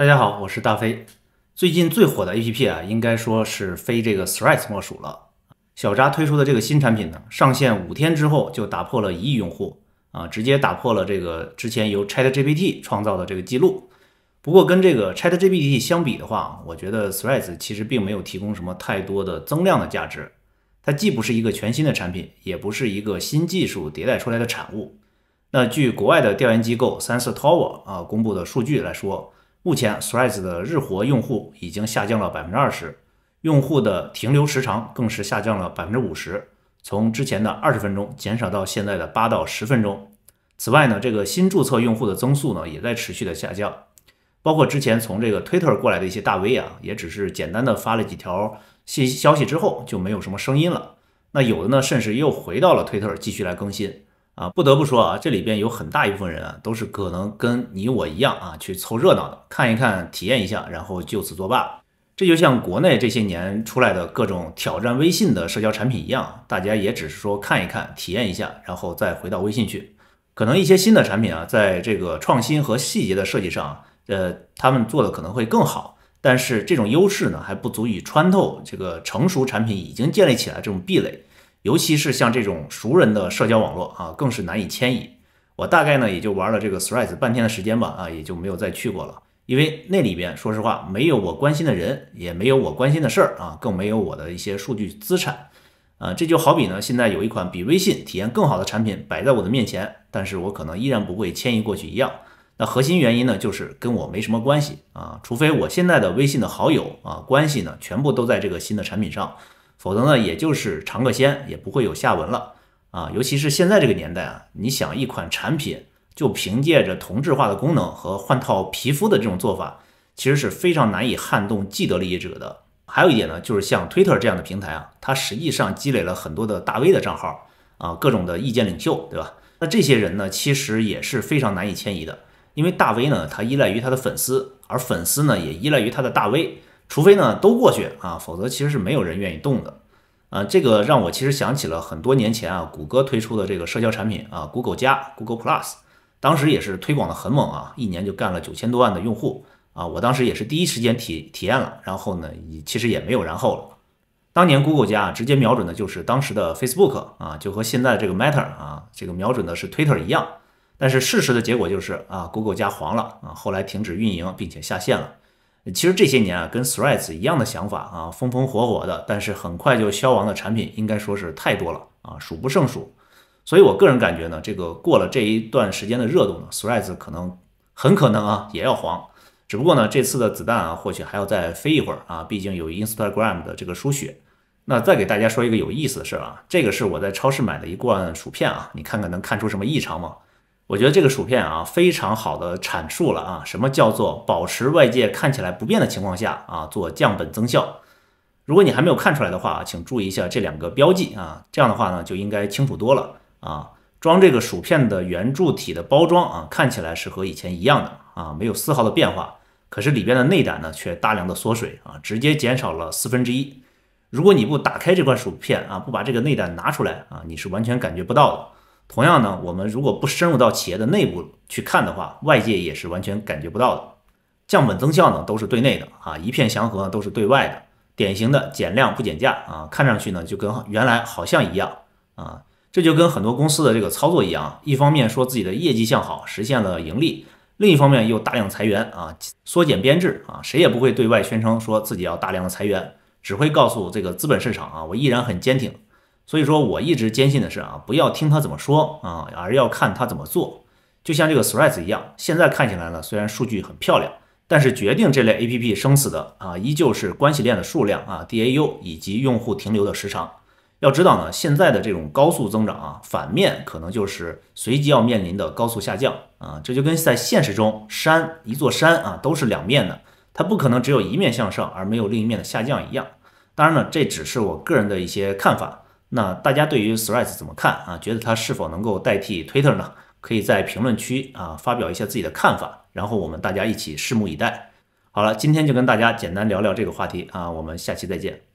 大家好，我是大飞。最近最火的 A P P 啊，应该说是非这个 Threads 莫属了。小扎推出的这个新产品呢，上线五天之后就打破了一亿用户啊，直接打破了这个之前由 Chat GPT 创造的这个记录。不过跟这个 Chat GPT 相比的话，我觉得 Threads 其实并没有提供什么太多的增量的价值。它既不是一个全新的产品，也不是一个新技术迭代出来的产物。那据国外的调研机构 Sensor Tower 啊公布的数据来说。目前，Threads 的日活用户已经下降了百分之二十，用户的停留时长更是下降了百分之五十，从之前的二十分钟减少到现在的八到十分钟。此外呢，这个新注册用户的增速呢也在持续的下降，包括之前从这个 Twitter 过来的一些大 V 啊，也只是简单的发了几条信息消息之后就没有什么声音了。那有的呢，甚至又回到了 Twitter 继续来更新。啊，不得不说啊，这里边有很大一部分人啊，都是可能跟你我一样啊，去凑热闹的，看一看，体验一下，然后就此作罢。这就像国内这些年出来的各种挑战微信的社交产品一样，大家也只是说看一看，体验一下，然后再回到微信去。可能一些新的产品啊，在这个创新和细节的设计上，呃，他们做的可能会更好，但是这种优势呢，还不足以穿透这个成熟产品已经建立起来这种壁垒。尤其是像这种熟人的社交网络啊，更是难以迁移。我大概呢也就玩了这个 Threads 半天的时间吧，啊，也就没有再去过了。因为那里边说实话没有我关心的人，也没有我关心的事儿啊，更没有我的一些数据资产。啊，这就好比呢现在有一款比微信体验更好的产品摆在我的面前，但是我可能依然不会迁移过去一样。那核心原因呢就是跟我没什么关系啊，除非我现在的微信的好友啊关系呢全部都在这个新的产品上。否则呢，也就是尝个鲜，也不会有下文了啊！尤其是现在这个年代啊，你想一款产品就凭借着同质化的功能和换套皮肤的这种做法，其实是非常难以撼动既得利益者的。还有一点呢，就是像 Twitter 这样的平台啊，它实际上积累了很多的大 V 的账号啊，各种的意见领袖，对吧？那这些人呢，其实也是非常难以迁移的，因为大 V 呢，他依赖于他的粉丝，而粉丝呢，也依赖于他的大 V。除非呢都过去啊，否则其实是没有人愿意动的，啊，这个让我其实想起了很多年前啊，谷歌推出的这个社交产品啊，Google 加 Google Plus，当时也是推广的很猛啊，一年就干了九千多万的用户啊，我当时也是第一时间体体验了，然后呢，其实也没有然后了。当年 Google 加直接瞄准的就是当时的 Facebook 啊，就和现在这个 Matter 啊，这个瞄准的是 Twitter 一样，但是事实的结果就是啊，Google 加黄了啊，后来停止运营并且下线了。其实这些年啊，跟 Threads 一样的想法啊，风风火火的，但是很快就消亡的产品，应该说是太多了啊，数不胜数。所以我个人感觉呢，这个过了这一段时间的热度呢，Threads 可能很可能啊也要黄。只不过呢，这次的子弹啊，或许还要再飞一会儿啊，毕竟有 Instagram 的这个输血。那再给大家说一个有意思的事啊，这个是我在超市买的一罐薯片啊，你看看能看出什么异常吗？我觉得这个薯片啊，非常好的阐述了啊，什么叫做保持外界看起来不变的情况下啊，做降本增效。如果你还没有看出来的话，请注意一下这两个标记啊，这样的话呢，就应该清楚多了啊。装这个薯片的圆柱体的包装啊，看起来是和以前一样的啊，没有丝毫的变化。可是里边的内胆呢，却大量的缩水啊，直接减少了四分之一。如果你不打开这块薯片啊，不把这个内胆拿出来啊，你是完全感觉不到的。同样呢，我们如果不深入到企业的内部去看的话，外界也是完全感觉不到的。降本增效呢都是对内的啊，一片祥和都是对外的。典型的减量不减价啊，看上去呢就跟原来好像一样啊。这就跟很多公司的这个操作一样，一方面说自己的业绩向好，实现了盈利，另一方面又大量裁员啊，缩减编制啊，谁也不会对外宣称说自己要大量的裁员，只会告诉这个资本市场啊，我依然很坚挺。所以说，我一直坚信的是啊，不要听他怎么说啊，而要看他怎么做。就像这个 Threads 一样，现在看起来呢，虽然数据很漂亮，但是决定这类 A P P 生死的啊，依旧是关系链的数量啊，D A U 以及用户停留的时长。要知道呢，现在的这种高速增长啊，反面可能就是随即要面临的高速下降啊。这就跟在现实中山一座山啊，都是两面的，它不可能只有一面向上而没有另一面的下降一样。当然呢，这只是我个人的一些看法。那大家对于 Threads 怎么看啊？觉得它是否能够代替 Twitter 呢？可以在评论区啊发表一下自己的看法，然后我们大家一起拭目以待。好了，今天就跟大家简单聊聊这个话题啊，我们下期再见。